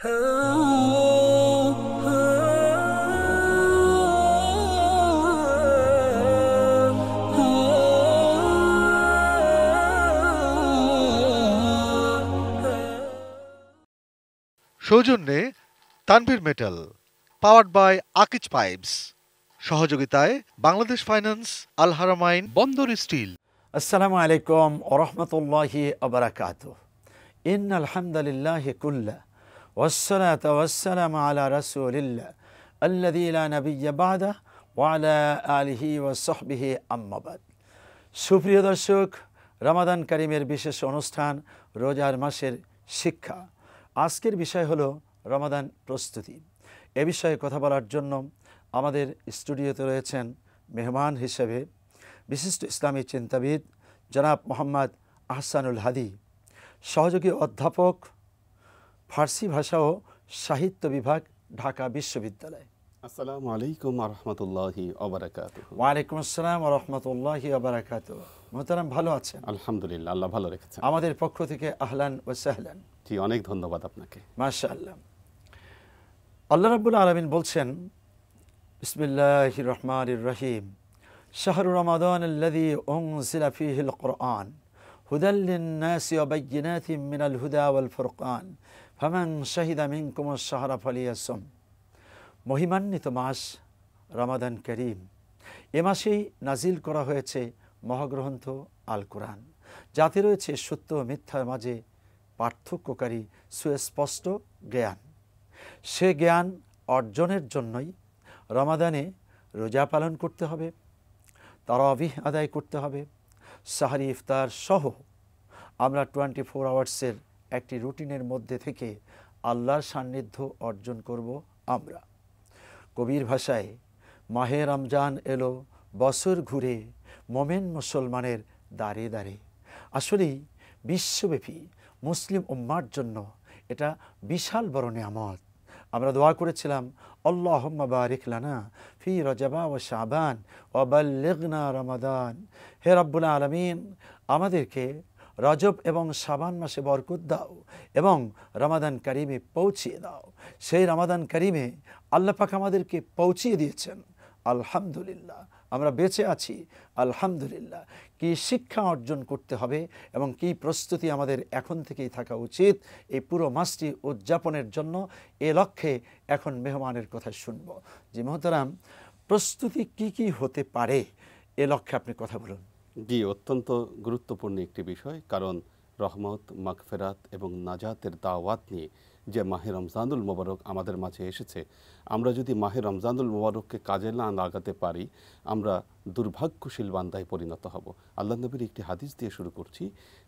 সৌজন্যে Tanvir metal powered by Akij pipes সহযোগিতায় Bangladesh finance Al Haramain Bandar still আসসালামু আলাইকুম ওরহমতুল্লাহি আবরাকাত ইন আলহামদুলিল্লাহ কুল্লা والصلاة والسلام على رسول الله الذي لا نبي بعده وعلى آله وصحبه أما بعد সুপ্রিয় দর্শক রামাদান কারিমের বিশেষ অনুষ্ঠান রোজার মাসের শিক্ষা আজকের বিষয় হলো রমাদান প্রস্তুতি এ বিষয়ে কথা বলার জন্য আমাদের স্টুডিওতে রয়েছেন মেহমান হিসেবে বিশিষ্ট ইসলামী চিন্তাবিদ জনাব মোহাম্মদ আহসানুল হাদি সহযোগী অধ্যাপক ফার্সি ভাষা ও সাহিত্য বিভাগ ঢাকা বিশ্ববিদ্যালয় আসসালামু আলাইকুম আরহামতুল্লাহি ওয়ালাইকুম আসসালাম রহমতুল্লাহি আবরাকাত মোহতারাম ভালো আছেন আলহামদুলিল্লাহ আল্লাহ ভালো রেখেছেন আমাদের পক্ষ থেকে আহলান ও সাহলান জি অনেক ধন্যবাদ আপনাকে মাশা আল্লাহ আল্লাহ রাবুল আলমিন বলছেন বিসমিল্লাহ রহমান রহিম শাহরুর রমাদান আল্লাদি ওং সিলাফিহিল কোরআন হুদাল্লিন নাসি অবাইনাথিম মিনাল হুদা ওয়াল ফুরকান ফামান শাহিদা মিঙ্কুমর সাহারা ফালিয়াসম মহিমান্বিত মাস রামাদান করিম এ মাসেই নাজিল করা হয়েছে মহাগ্রন্থ আল কোরআন যাতে রয়েছে সত্য মিথ্যার মাঝে পার্থক্যকারী সুস্পষ্ট জ্ঞান সে জ্ঞান অর্জনের জন্যই রমাদানে রোজা পালন করতে হবে তারাবিহ আদায় করতে হবে সাহারি ইফতার সহ আমরা টোয়েন্টি ফোর আওয়ার্সের একটি রুটিনের মধ্যে থেকে আল্লাহর সান্নিধ্য অর্জন করব আমরা কবির ভাষায় মাহে রমজান এলো বছর ঘুরে মোমেন মুসলমানের দাঁড়ে দাঁড়ে আসলেই বিশ্বব্যাপী মুসলিম উম্মার জন্য এটা বিশাল বড় নিয়ামত আমরা দোয়া করেছিলাম আল্লাহ বারিক লানা ফি রজাবা ও শাবান অবাল্লেগনা রমাদান হে রব্বুল আলমিন আমাদেরকে রজব এবং সাবান মাসে বরকুত দাও এবং রমাদান কারিমে পৌঁছিয়ে দাও সেই রমাদান কারিমে আল্লাপাক আমাদেরকে পৌঁছিয়ে দিয়েছেন আলহামদুলিল্লাহ আমরা বেঁচে আছি আলহামদুলিল্লাহ কি শিক্ষা অর্জন করতে হবে এবং কি প্রস্তুতি আমাদের এখন থেকেই থাকা উচিত এই পুরো মাসটি উদযাপনের জন্য এ লক্ষ্যে এখন মেহমানের কথা শুনব যে মহতারাম প্রস্তুতি কি কি হতে পারে এ লক্ষ্যে আপনি কথা বলুন জি অত্যন্ত গুরুত্বপূর্ণ একটি বিষয় কারণ রহমত মাকফেরাত এবং নাজাতের দাওয়াত নিয়ে যে মাহে রমজানুল মোবারক আমাদের মাঝে এসেছে আমরা যদি মাহে রমজানুল মোবারককে কাজে না লাগাতে পারি আমরা দুর্ভাগ্যশীল বান্দায় পরিণত হব আল্লাহ নবীর একটি হাদিস দিয়ে শুরু করছি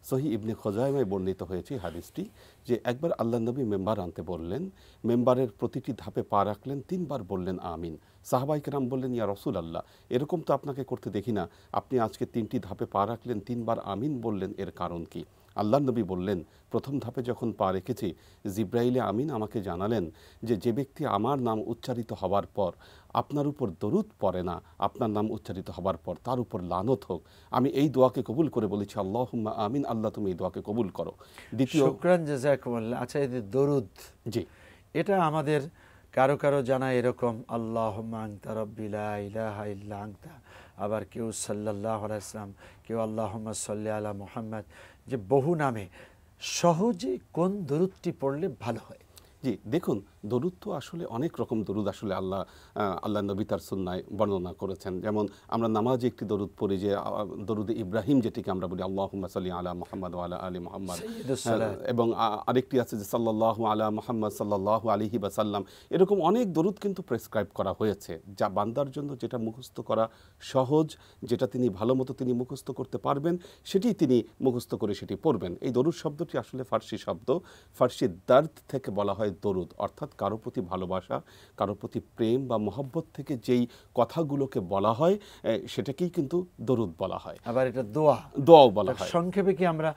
সহি ইবনে খোজায়মায় বর্ণিত হয়েছে হাদিসটি যে একবার আল্লাহ নবী মেম্বার আনতে বললেন মেম্বারের প্রতিটি ধাপে পা রাখলেন তিনবার বললেন আমিন সাহাবাইকেরাম বললেন ইয়া রসুল আল্লাহ এরকম তো আপনাকে করতে দেখি না আপনি আজকে তিনটি ধাপে পা রাখলেন তিনবার আমিন বললেন এর কারণ কী আল্লাহ নবী বললেন প্রথম ধাপে যখন পা রেখেছি জিব্রাইলে আমিন আমাকে জানালেন যে যে ব্যক্তি আমার নাম উচ্চারিত হওয়ার পর আপনার উপর দরুদ পড়ে না আপনার নাম উচ্চারিত হবার পর তার উপর লানত হোক আমি এই দোয়াকে কবুল করে বলেছি আল্লাহ আমিন আল্লাহ তুমি এই দোয়াকে কবুল করো দ্বিতীয় আচ্ছা দরুদ জি এটা আমাদের কারো কারো জানা এরকম আল্লাহ আংতা রব্বিলা আংতা আবার কেউ সাল্লাহ আলাইসলাম কেউ আল্লাহম্মদ সাল্লাহ আল্লাহ মোহাম্মদ যে বহু নামে সহজে কোন দূরত্বটি পড়লে ভালো হয় জি দেখুন দরুদ তো আসলে অনেক রকম দরুদ আসলে আল্লাহ আল্লাহ নবী তার সুন্নায় বর্ণনা করেছেন যেমন আমরা নামাজে একটি দরুদ পড়ি যে দরুদ ইব্রাহিম যেটিকে আমরা বলি আল্লাহ সাল্লি আলা মোহাম্মদ আলা আলী মোহাম্মদ হ্যাঁ, এবং আরেকটি আছে যে সাল্লাহ আলা মোহাম্মদ সাল্লাহ আলিহি বা সাল্লাম এরকম অনেক দরুদ কিন্তু প্রেসক্রাইব করা হয়েছে যা বান্দার জন্য যেটা মুখস্থ করা সহজ যেটা তিনি ভালো মতো তিনি মুখস্থ করতে পারবেন সেটি তিনি মুখস্থ করে সেটি পড়বেন এই দরুদ শব্দটি আসলে ফার্সি শব্দ ফার্সি দার্দ থেকে বলা হয় দরুদ অর্থাৎ কারো প্রতি ভালোবাসা কারো প্রতি প্রেম বা মহব্বত থেকে যেই কথাগুলোকে বলা হয় সেটাকেই কিন্তু দরুদ বলা হয় আবার এটা দোয়া দোয়াও বলা হয় সংক্ষেপে কি আমরা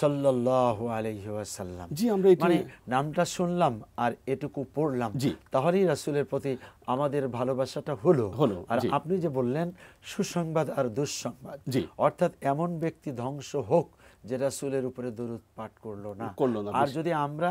সাল্লাল্লাহু আলাইহি ওয়াসাল্লাম জি আমরা মানে নামটা শুনলাম আর এটুকু পড়লাম জি তাহলেই রাসূলের প্রতি আমাদের ভালোবাসাটা হলো হলো আর আপনি যে বললেন সুসংবাদ আর দুঃসংবাদ জি অর্থাৎ এমন ব্যক্তি ধ্বংস হোক যে রাসূলের উপরে দরুদ পাঠ করলো না করলো না আর যদি আমরা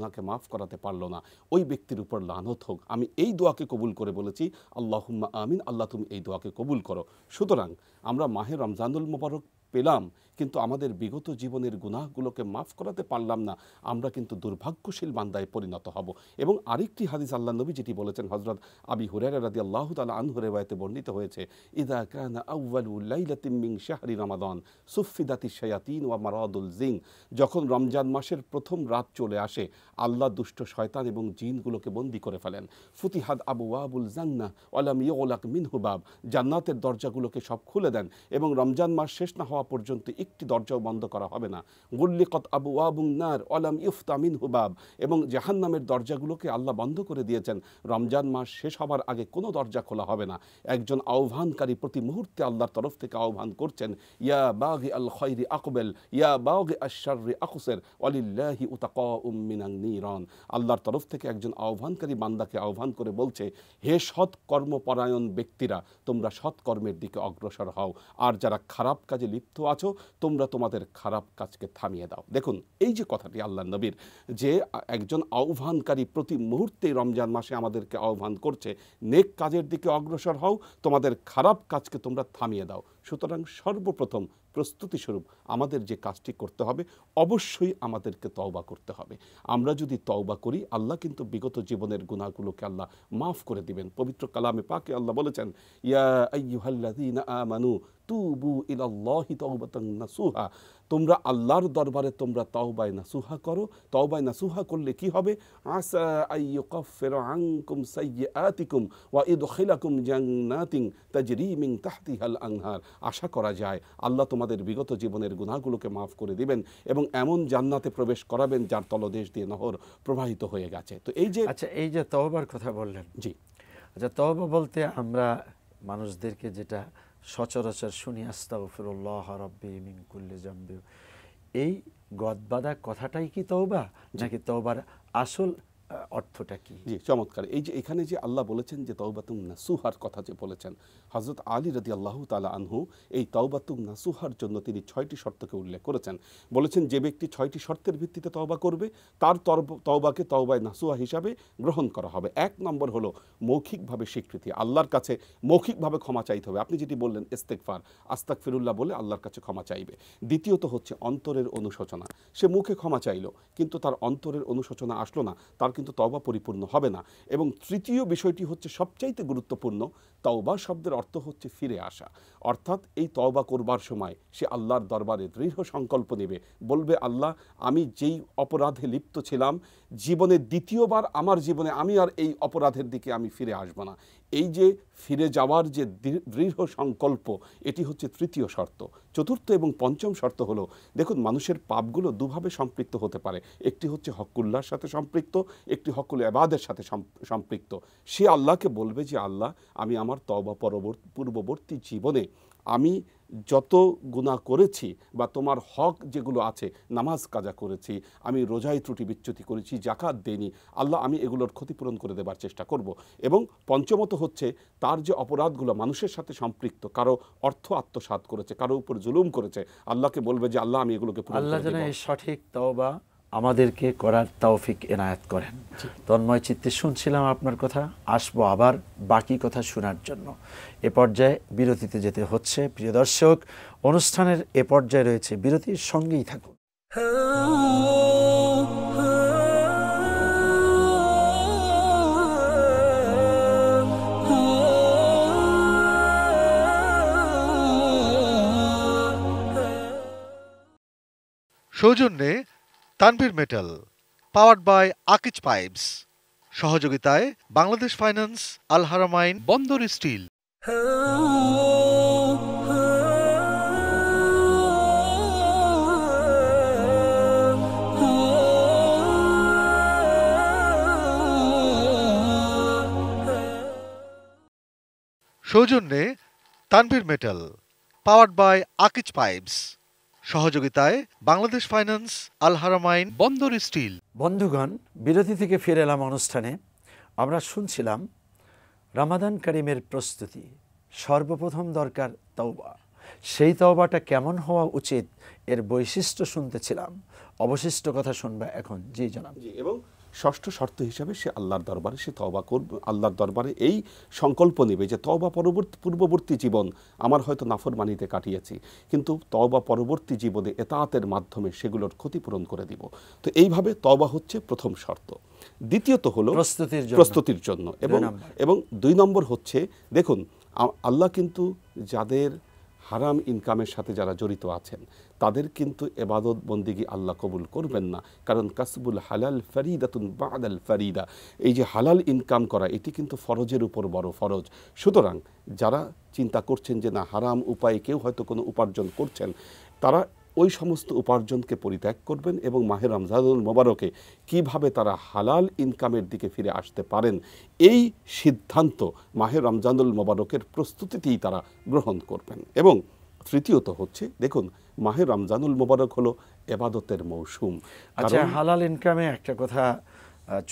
গুনাকে মাফ করাতে পারলো না ওই ব্যক্তির উপর লানত হোক আমি এই দোয়াকে কবুল করে বলেছি আল্লাহ আমিন আল্লাহ তুমি এই দোয়াকে কবুল করো সুতরাং আমরা মাহের রমজানুল মোবারক পেলাম কিন্তু আমাদের বিগত জীবনের গুনাহগুলোকে মাফ করাতে পারলাম না আমরা কিন্তু দুর্ভাগ্যশীল বান্দায় পরিণত হব এবং আরেকটি হাদিস আল্লাহ নবী যেটি বলেছেন হজরত আবি হুরের রাদি আল্লাহ তালা আনহু রেওয়ায়তে বর্ণিত হয়েছে ইদা কানা শাহরি রামাদন সুফিদাতি শায়াতিন ওয়া মারাদুল জিং যখন রমজান মাসের প্রথম রাত চলে আসে আল্লাহ দুষ্ট শয়তান এবং জিনগুলোকে বন্দি করে ফেলেন ফুতিহাদ আবু ওয়াবুল জাননা ওয়ালাম ইয়োলাক মিনহুবাব জান্নাতের দরজাগুলোকে সব খুলে দেন এবং রমজান মাস শেষ না হওয়া হওয়া পর্যন্ত একটি দরজাও বন্ধ করা হবে না গুল্লিকত আবু আবু নার অলাম ইফতামিন হুবাব এবং জাহান নামের দরজাগুলোকে আল্লাহ বন্ধ করে দিয়েছেন রমজান মাস শেষ হবার আগে কোনো দরজা খোলা হবে না একজন আহ্বানকারী প্রতি মুহূর্তে আল্লাহর তরফ থেকে আহ্বান করছেন ইয়া বাগি আল খৈরি আকবেল ইয়া বাগি আশারি আকুসের অলিল্লাহি উতাক উম্মিনাং নিরন আল্লাহর তরফ থেকে একজন আহ্বানকারী বান্দাকে আহ্বান করে বলছে হে সৎ কর্মপরায়ণ ব্যক্তিরা তোমরা সৎকর্মের দিকে অগ্রসর হও আর যারা খারাপ কাজে লিপ্ত লিপ্ত আছো তোমরা তোমাদের খারাপ কাজকে থামিয়ে দাও দেখুন এই যে কথাটি আল্লাহ নবীর যে একজন আহ্বানকারী প্রতি মুহূর্তে রমজান মাসে আমাদেরকে আহ্বান করছে নেক কাজের দিকে অগ্রসর হও তোমাদের খারাপ কাজকে তোমরা থামিয়ে দাও সুতরাং সর্বপ্রথম প্রস্তুতি স্বরূপ আমাদের যে কাজটি করতে হবে অবশ্যই আমাদেরকে তওবা করতে হবে আমরা যদি তওবা করি আল্লাহ কিন্তু বিগত জীবনের গুণাগুলোকে আল্লাহ মাফ করে দিবেন পবিত্র কালামে পাকে আল্লাহ বলেছেন ইয়া আমানু তুবু ইলাল্লাহি তাওবাতান নাসুহা তোমরা আল্লাহর দরবারে তোমরা তাওবায় নাসুহা করো তওবায় নাসুহা করলে কি হবে আসা আইয়ুকাফির আনকুম সাইয়্যাতিকুম ওয়া ইদখিলাকুম জান্নাতিন তাজরি মিন তাহতিহাল আনহার আশা করা যায় আল্লাহ তোমাদের বিগত জীবনের গুনাহগুলোকে মাফ করে দিবেন এবং এমন জান্নাতে প্রবেশ করাবেন যার তলদেশ দিয়ে নহর প্রবাহিত হয়ে গেছে তো এই যে আচ্ছা এই যে তওবার কথা বললেন জি আচ্ছা তওবা বলতে আমরা মানুষদেরকে যেটা সচরাচর শুনি আস্তা ফিরুল্লাহ রব্বি মিনকুল্লে জাম্বি এই গদবাদা কথাটাই কি তওবা নাকি তওবার আসল অর্থটা কি জি চমৎকার এই যে এখানে যে আল্লাহ বলেছেন যে তাওবাতুম নাসুহার কথা যে বলেছেন হযরত আলী রাদিয়াল্লাহু তাআলা আনহু এই তাওবাতুম নাসুহার জন্য তিনি ছয়টি শর্তকে উল্লেখ করেছেন বলেছেন যে ব্যক্তি ছয়টি শর্তের ভিত্তিতে তওবা করবে তার তওবাকে তওবায় নাসুহা হিসাবে গ্রহণ করা হবে এক নম্বর হলো মৌখিকভাবে স্বীকৃতি আল্লাহর কাছে মৌখিকভাবে ক্ষমা চাইতে হবে আপনি যেটি বললেন ইস্তেকফার আস্তাক ফিরুল্লাহ বলে আল্লাহর কাছে ক্ষমা চাইবে দ্বিতীয়ত হচ্ছে অন্তরের অনুশোচনা সে মুখে ক্ষমা চাইল কিন্তু তার অন্তরের অনুশোচনা আসলো না তার কিন্তু তওবা পরিপূর্ণ হবে না এবং তৃতীয় বিষয়টি হচ্ছে সবচাইতে গুরুত্বপূর্ণ তওবা শব্দের অর্থ হচ্ছে ফিরে আসা অর্থাৎ এই তওবা করবার সময় সে আল্লাহর দরবারে দৃঢ় সংকল্প নেবে বলবে আল্লাহ আমি যেই অপরাধে লিপ্ত ছিলাম জীবনে দ্বিতীয়বার আমার জীবনে আমি আর এই অপরাধের দিকে আমি ফিরে আসব না এই যে ফিরে যাওয়ার যে দৃঢ় সংকল্প এটি হচ্ছে তৃতীয় শর্ত চতুর্থ এবং পঞ্চম শর্ত হলো দেখুন মানুষের পাপগুলো দুভাবে সম্পৃক্ত হতে পারে একটি হচ্ছে হকুল্লার সাথে সম্পৃক্ত একটি হকুল এবাদের সাথে সম্পৃক্ত সে আল্লাহকে বলবে যে আল্লাহ আমি আমার তবা পরবর্তী পূর্ববর্তী জীবনে আমি যত গুণা করেছি বা তোমার হক যেগুলো আছে নামাজ কাজা করেছি আমি রোজায় ত্রুটি বিচ্যুতি করেছি জাকাত দেইনি আল্লাহ আমি এগুলোর ক্ষতিপূরণ করে দেবার চেষ্টা করব এবং পঞ্চমত হচ্ছে তার যে অপরাধগুলো মানুষের সাথে সম্পৃক্ত কারো অর্থ আত্মসাত করেছে কারো উপর জুলুম করেছে আল্লাহকে বলবে যে আল্লাহ আমি এগুলোকে সঠিক তওবা আমাদেরকে করার তৌফিক এনায়াত করেন তন্ময় চিত্তে শুনছিলাম আপনার কথা আসবো আবার বাকি কথা শোনার জন্য এ পর্যায়ে বিরতিতে যেতে হচ্ছে প্রিয় দর্শক অনুষ্ঠানের এ পর্যায়ে রয়েছে বিরতির সঙ্গেই থাকুন সৌজন্যে Tanvir metal powered by Akij pipes সহযোগিতায় বাংলাদেশ ফাইন্যান্স আল হারামাইন বন্দর স্টিল সৌজন্যে Tanvir metal powered by Akij pipes সহযোগিতায় বাংলাদেশ ফাইন্যান্স আলহারামাইন বন্দর স্টিল বন্ধুগণ বিরতি থেকে ফিরে এলাম অনুষ্ঠানে আমরা শুনছিলাম রামাদান কারিমের প্রস্তুতি সর্বপ্রথম দরকার তওবা সেই তওবাটা কেমন হওয়া উচিত এর বৈশিষ্ট্য শুনতেছিলাম অবশিষ্ট কথা শুনবা এখন জি জানাব এবং ষষ্ঠ শর্ত হিসাবে সে আল্লাহর দরবারে সে তবা করবে আল্লাহর দরবারে এই সংকল্প নেবে যে তবা পরবর্তী পূর্ববর্তী জীবন আমার হয়তো মানিতে কাটিয়েছি কিন্তু তবা পরবর্তী জীবনে এতাতের মাধ্যমে সেগুলোর ক্ষতিপূরণ করে দিব তো এইভাবে তবা হচ্ছে প্রথম শর্ত দ্বিতীয়ত হলো প্রস্তুতির জন্য এবং এবং দুই নম্বর হচ্ছে দেখুন আল্লাহ কিন্তু যাদের হারাম ইনকামের সাথে যারা জড়িত আছেন তাদের কিন্তু এবাদত বন্দিগি আল্লাহ কবুল করবেন না কারণ কাসবুল হালাল ফারিদাতুন বাদাল ফারিদা এই যে হালাল ইনকাম করা এটি কিন্তু ফরজের উপর বড় ফরজ সুতরাং যারা চিন্তা করছেন যে না হারাম উপায়ে কেউ হয়তো কোনো উপার্জন করছেন তারা ওই সমস্ত উপার্জনকে পরিত্যাগ করবেন এবং মাহের রমজানুল মোবারকে কিভাবে তারা হালাল ইনকামের দিকে ফিরে আসতে পারেন এই সিদ্ধান্ত মাহের রমজানুল মোবারকের প্রস্তুতিতেই তারা গ্রহণ করবেন এবং তৃতীয়ত হচ্ছে দেখুন মাহের রমজানুল মোবারক হলো এবাদতের মৌসুম আচ্ছা হালাল ইনকামে একটা কথা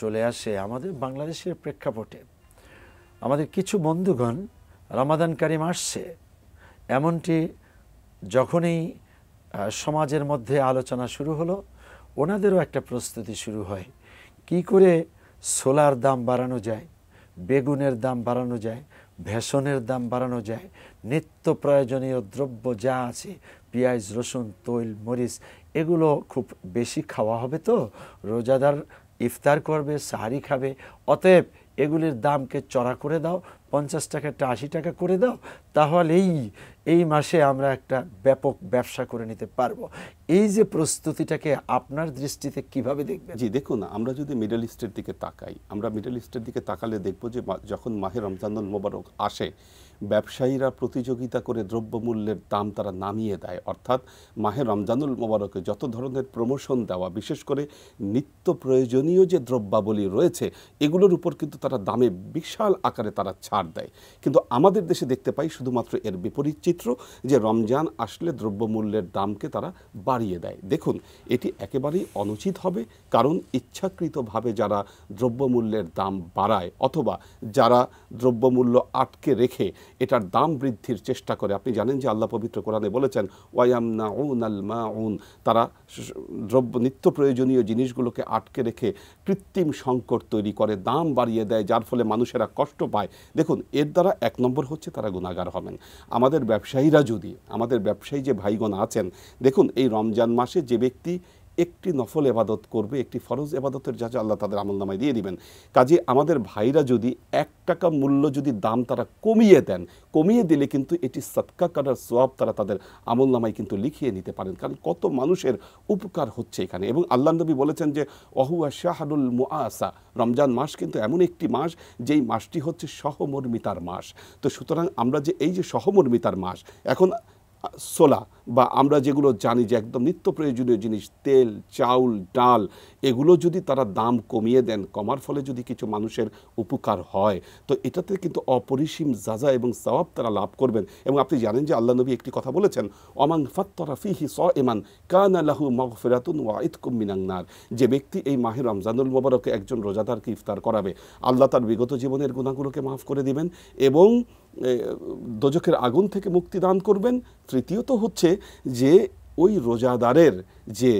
চলে আসে আমাদের বাংলাদেশের প্রেক্ষাপটে আমাদের কিছু বন্ধুগণ রমাদানকারী মাসছে এমনটি যখনই সমাজের মধ্যে আলোচনা শুরু হলো ওনাদেরও একটা প্রস্তুতি শুরু হয় কি করে সোলার দাম বাড়ানো যায় বেগুনের দাম বাড়ানো যায় ভেষনের দাম বাড়ানো যায় নিত্য প্রয়োজনীয় দ্রব্য যা আছে পেঁয়াজ রসুন তৈল মরিচ এগুলো খুব বেশি খাওয়া হবে তো রোজাদার ইফতার করবে সাহারি খাবে অতএব এগুলির দামকে চড়া করে দাও পঞ্চাশ টাকাটা আশি টাকা করে দাও তাহলেই এই মাসে আমরা একটা ব্যাপক ব্যবসা করে নিতে পারবো এই যে প্রস্তুতিটাকে আপনার দৃষ্টিতে কিভাবে দেখবেন জি দেখুন আমরা যদি মিডল ইস্টের দিকে তাকাই আমরা মিডল ইস্টের দিকে তাকালে দেখব যে যখন মাহের রমজানুল মোবারক আসে ব্যবসায়ীরা প্রতিযোগিতা করে দ্রব্যমূল্যের দাম তারা নামিয়ে দেয় অর্থাৎ মাহে রমজানুল মোবারকে যত ধরনের প্রমোশন দেওয়া বিশেষ করে নিত্য প্রয়োজনীয় যে দ্রব্যাবলী রয়েছে এগুলোর উপর কিন্তু তারা দামে বিশাল আকারে তারা ছাড় দেয় কিন্তু আমাদের দেশে দেখতে পাই শুধুমাত্র এর বিপরীত চিত্র যে রমজান আসলে দ্রব্যমূল্যের দামকে তারা বাড়িয়ে দেয় দেখুন এটি একেবারেই অনুচিত হবে কারণ ইচ্ছাকৃতভাবে যারা দ্রব্যমূল্যের দাম বাড়ায় অথবা যারা দ্রব্যমূল্য আটকে রেখে এটার দাম বৃদ্ধির চেষ্টা করে আপনি জানেন যে আল্লাহ পবিত্র কোরআনে বলেছেন ওয়াইয়াম না উন আল মা উন তারা দ্রব্য নিত্য প্রয়োজনীয় জিনিসগুলোকে আটকে রেখে কৃত্রিম সংকট তৈরি করে দাম বাড়িয়ে দেয় যার ফলে মানুষেরা কষ্ট পায় দেখুন এর দ্বারা এক নম্বর হচ্ছে তারা গুণাগার হবেন আমাদের ব্যবসায়ীরা যদি আমাদের ব্যবসায়ী যে ভাইগণ আছেন দেখুন এই রমজান মাসে যে ব্যক্তি একটি নফল এবাদত করবে একটি ফরজ এবাদতের যা যা আল্লাহ তাদের আমল নামায় দিয়ে দিবেন কাজে আমাদের ভাইরা যদি এক টাকা মূল্য যদি দাম তারা কমিয়ে দেন কমিয়ে দিলে কিন্তু এটি সৎকা কাটার সোয়াব তারা তাদের আমল নামায় কিন্তু লিখিয়ে নিতে পারেন কারণ কত মানুষের উপকার হচ্ছে এখানে এবং আল্লাহ নবী বলেছেন যে অহুয়া শাহানুল মুআসা রমজান মাস কিন্তু এমন একটি মাস যেই মাসটি হচ্ছে সহমর্মিতার মাস তো সুতরাং আমরা যে এই যে সহমর্মিতার মাস এখন সোলা বা আমরা যেগুলো জানি যে একদম নিত্য প্রয়োজনীয় জিনিস তেল চাউল ডাল এগুলো যদি তারা দাম কমিয়ে দেন কমার ফলে যদি কিছু মানুষের উপকার হয় তো এটাতে কিন্তু অপরিসীম যাজা এবং সবাব তারা লাভ করবেন এবং আপনি জানেন যে আল্লাহ নবী একটি কথা বলেছেন অমাং ফাত্তরা ফিহি স এমান কান আল্লাহু মগফেরাতুন ওয়াঈদ নার যে ব্যক্তি এই মাহে রমজানুল মোবারকে একজন রোজাদারকে ইফতার করাবে আল্লাহ তার বিগত জীবনের গুণাগুলোকে মাফ করে দিবেন এবং দোজকের আগুন থেকে মুক্তি দান করবেন তৃতীয়ত হচ্ছে যে ওই রোজাদারের যে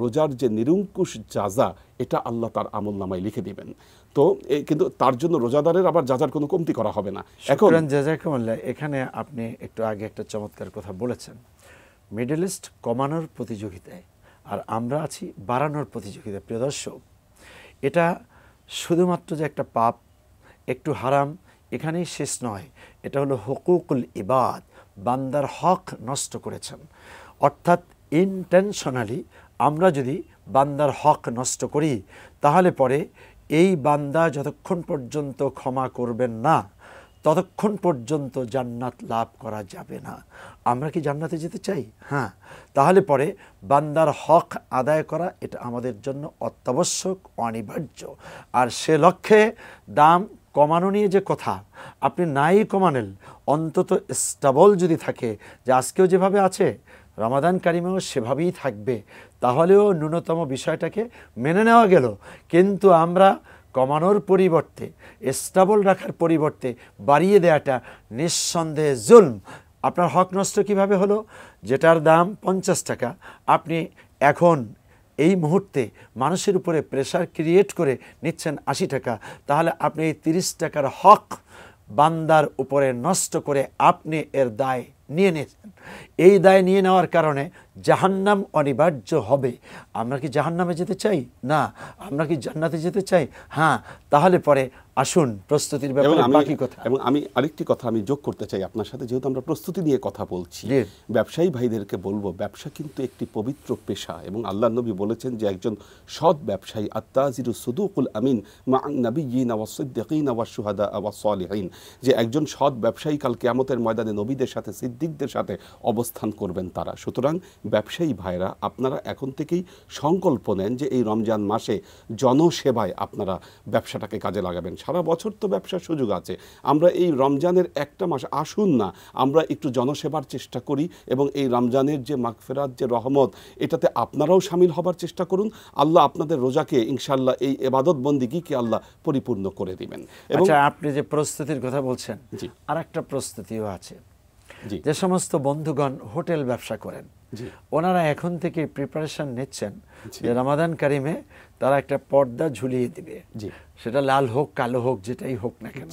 রোজার যে নিরঙ্কুশ যাজা এটা আল্লাহ তার আমল নামায় লিখে দিবেন তো কিন্তু তার জন্য রোজাদারের আবার যাজার কোনো কমতি করা হবে না এখন জাজাকুমুল্লাহ এখানে আপনি একটু আগে একটা চমৎকার কথা বলেছেন মিডলিস্ট কমানোর প্রতিযোগিতায় আর আমরা আছি বাড়ানোর প্রতিযোগিতায় প্রিয় দর্শক এটা শুধুমাত্র যে একটা পাপ একটু হারাম এখানেই শেষ নয় এটা হলো হকুকুল ইবাদ বান্দার হক নষ্ট করেছেন অর্থাৎ ইনটেনশনালি আমরা যদি বান্দার হক নষ্ট করি তাহলে পরে এই বান্দা যতক্ষণ পর্যন্ত ক্ষমা করবেন না ততক্ষণ পর্যন্ত জান্নাত লাভ করা যাবে না আমরা কি জান্নাতে যেতে চাই হ্যাঁ তাহলে পরে বান্দার হক আদায় করা এটা আমাদের জন্য অত্যাবশ্যক অনিবার্য আর সে লক্ষ্যে দাম কমানো নিয়ে যে কথা আপনি নাই কমানেন অন্তত স্টাবল যদি থাকে যে আজকেও যেভাবে আছে রমাদান কারিমেও সেভাবেই থাকবে তাহলেও ন্যূনতম বিষয়টাকে মেনে নেওয়া গেল কিন্তু আমরা কমানোর পরিবর্তে স্টাবল রাখার পরিবর্তে বাড়িয়ে দেওয়াটা নিঃসন্দেহে জুলম আপনার হক নষ্ট কীভাবে হলো যেটার দাম পঞ্চাশ টাকা আপনি এখন এই মুহূর্তে মানুষের উপরে প্রেশার ক্রিয়েট করে নিচ্ছেন আশি টাকা তাহলে আপনি এই তিরিশ টাকার হক বান্দার উপরে নষ্ট করে আপনি এর দায় নিয়ে নিয়েছেন এই দায় নিয়ে নেওয়ার কারণে জাহান্নাম অনিবার্য হবে আমরা কি জাহান্নামে যেতে চাই না আমরা কি জান্নাতে যেতে চাই হ্যাঁ তাহলে পরে আসুন প্রস্তুতির ব্যাপারে কথা এবং আমি আরেকটি কথা আমি যোগ করতে চাই আপনার সাথে যেহেতু আমরা প্রস্তুতি নিয়ে কথা বলছি ব্যবসায়ী ভাইদেরকে বলবো ব্যবসা কিন্তু একটি পবিত্র পেশা এবং আল্লাহ নবী বলেছেন যে একজন সৎ ব্যবসায়ী আত্মাজিরু সুদুকুল আমিন মা নবীন ওয়াসদ্দিকিন ওয়াসুহাদা ওয়াসলিহীন যে একজন সৎ ব্যবসায়ী কাল কেয়ামতের ময়দানে নবীদের সাথে সিদ্দিকদের সাথে অবস্থান করবেন তারা সুতরাং ব্যবসায়ী ভাইরা আপনারা এখন থেকেই সংকল্প নেন যে এই রমজান মাসে জনসেবায় আপনারা ব্যবসাটাকে কাজে লাগাবেন সারা বছর তো ব্যবসার সুযোগ আছে আমরা এই রমজানের একটা মাস আসুন না আমরা একটু জনসেবার চেষ্টা করি এবং এই রমজানের যে মাগফেরাত যে রহমত এটাতে আপনারাও সামিল হবার চেষ্টা করুন আল্লাহ আপনাদের রোজাকে ইনশাল্লাহ এই এবাদত কি আল্লাহ পরিপূর্ণ করে দিবেন এবং আচ্ছা, আপনি যে প্রস্তুতির কথা বলছেন আর একটা প্রস্তুতিও আছে যে সমস্ত বন্ধুগণ হোটেল ব্যবসা করেন ওনারা এখন থেকে প্রিপারেশন নিচ্ছেন যে রামাদান কারিমে তারা একটা পর্দা ঝুলিয়ে দিবে সেটা লাল হোক কালো হোক যেটাই হোক না কেন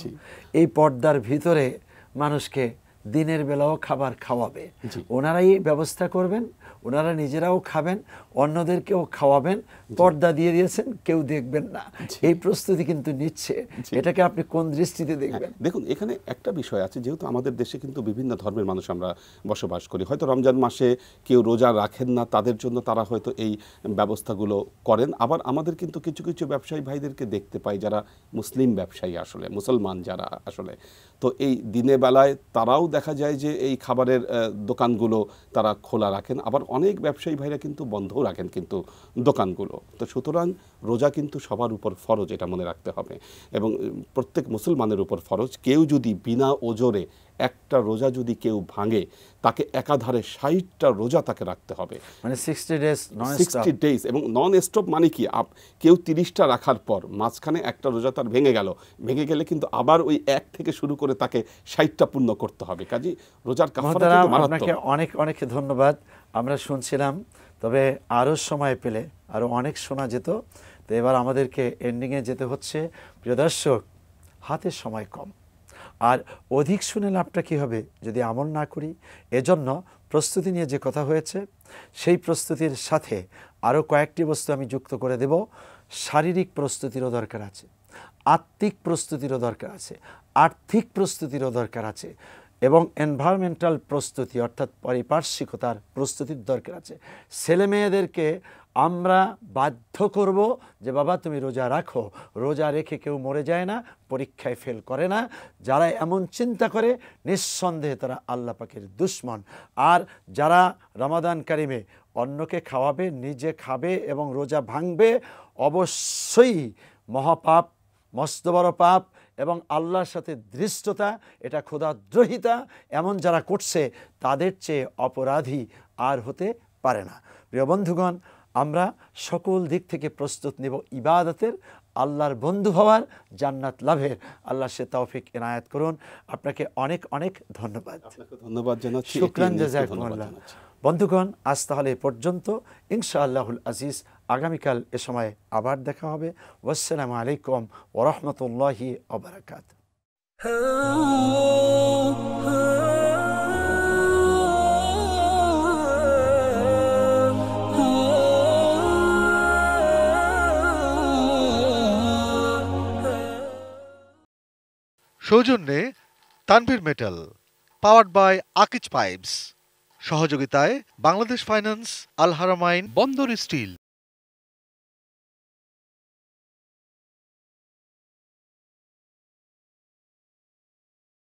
এই পর্দার ভিতরে মানুষকে দিনের বেলাও খাবার খাওয়াবে ওনারাই ব্যবস্থা করবেন ওনারা নিজেরাও খাবেন অন্যদেরকেও খাওয়াবেন পর্দা দিয়ে দিয়েছেন কেউ দেখবেন না এই প্রস্তুতি কিন্তু নিচ্ছে এটাকে আপনি কোন দৃষ্টিতে দেখবেন হ্যাঁ, দেখুন এখানে একটা বিষয় আছে যেহেতু আমাদের দেশে কিন্তু বিভিন্ন ধর্মের মানুষ আমরা বসবাস করি হয়তো রমজান মাসে কেউ রোজা রাখেন না তাদের জন্য তারা হয়তো এই ব্যবস্থাগুলো করেন আবার আমাদের কিন্তু কিছু কিছু ব্যবসায়ী ভাইদেরকে দেখতে পাই যারা মুসলিম ব্যবসায়ী আসলে মুসলমান যারা আসলে তো এই দিনে বেলায় তারাও দেখা যায় যে এই খাবারের দোকানগুলো তারা খোলা রাখেন আবার অনেক ব্যবসায়ী ভাইরা কিন্তু বন্ধও রাখেন কিন্তু দোকানগুলো তো সুতরাং রোজা কিন্তু সবার উপর ফরজ এটা মনে রাখতে হবে এবং প্রত্যেক মুসলমানের উপর ফরজ কেউ যদি বিনা ওজরে একটা রোজা যদি কেউ ভাঙে তাকে একাধারে ষাটটা রোজা তাকে রাখতে হবে মানে সিক্সটি ডেজ সিক্সটি ডেজ এবং নন স্টপ মানে কি আপ কেউ তিরিশটা রাখার পর মাঝখানে একটা রোজা তার ভেঙে গেল ভেঙে গেলে কিন্তু আবার ওই এক থেকে শুরু করে তাকে ষাটটা পূর্ণ করতে হবে কাজী রোজার আপনাকে অনেক অনেক ধন্যবাদ আমরা শুনছিলাম তবে আরও সময় পেলে আরও অনেক শোনা যেত তো এবার আমাদেরকে এন্ডিংয়ে যেতে হচ্ছে প্রিয় দর্শক হাতে সময় কম আর অধিক শুনে লাভটা কী হবে যদি আমল না করি এজন্য প্রস্তুতি নিয়ে যে কথা হয়েছে সেই প্রস্তুতির সাথে আরও কয়েকটি বস্তু আমি যুক্ত করে দেব শারীরিক প্রস্তুতিরও দরকার আছে আত্মিক প্রস্তুতিরও দরকার আছে আর্থিক প্রস্তুতিরও দরকার আছে এবং এনভায়রনমেন্টাল প্রস্তুতি অর্থাৎ পারিপার্শ্বিকতার প্রস্তুতির দরকার আছে ছেলে মেয়েদেরকে আমরা বাধ্য করব যে বাবা তুমি রোজা রাখো রোজা রেখে কেউ মরে যায় না পরীক্ষায় ফেল করে না যারা এমন চিন্তা করে নিঃসন্দেহে তারা আল্লাহ পাখির দুশ্মন আর যারা রমাদান কারিমে অন্যকে খাওয়াবে নিজে খাবে এবং রোজা ভাঙবে অবশ্যই মহাপাপ মস্ত বড় পাপ এবং আল্লাহর সাথে ধৃষ্টতা এটা ক্ষুধাদ্রোহিতা এমন যারা করছে তাদের চেয়ে অপরাধী আর হতে পারে না প্রিয় বন্ধুগণ আমরা সকল দিক থেকে প্রস্তুত নেব ইবাদতের আল্লাহর বন্ধু হওয়ার জান্নাত লাভের আল্লাহ সে তৌফিক এনায়াত করুন আপনাকে অনেক অনেক ধন্যবাদ ধন্যবাদ জানাচ্ছি শুক্রান জাজাকুমুল্লাহ বন্ধুগণ আজ তাহলে এ পর্যন্ত ইনশা আল্লাহুল আজিজ আগামীকাল এ সময় আবার দেখা হবে ওয়াসালামু আলাইকুম ওরহমতুল্লাহি অবরাকাত সৌজন্যে Tanvir metal powered by Akij pipes সহযোগিতায় বাংলাদেশ ফাইন্যান্স আল হারামাইন বন্দর স্টিল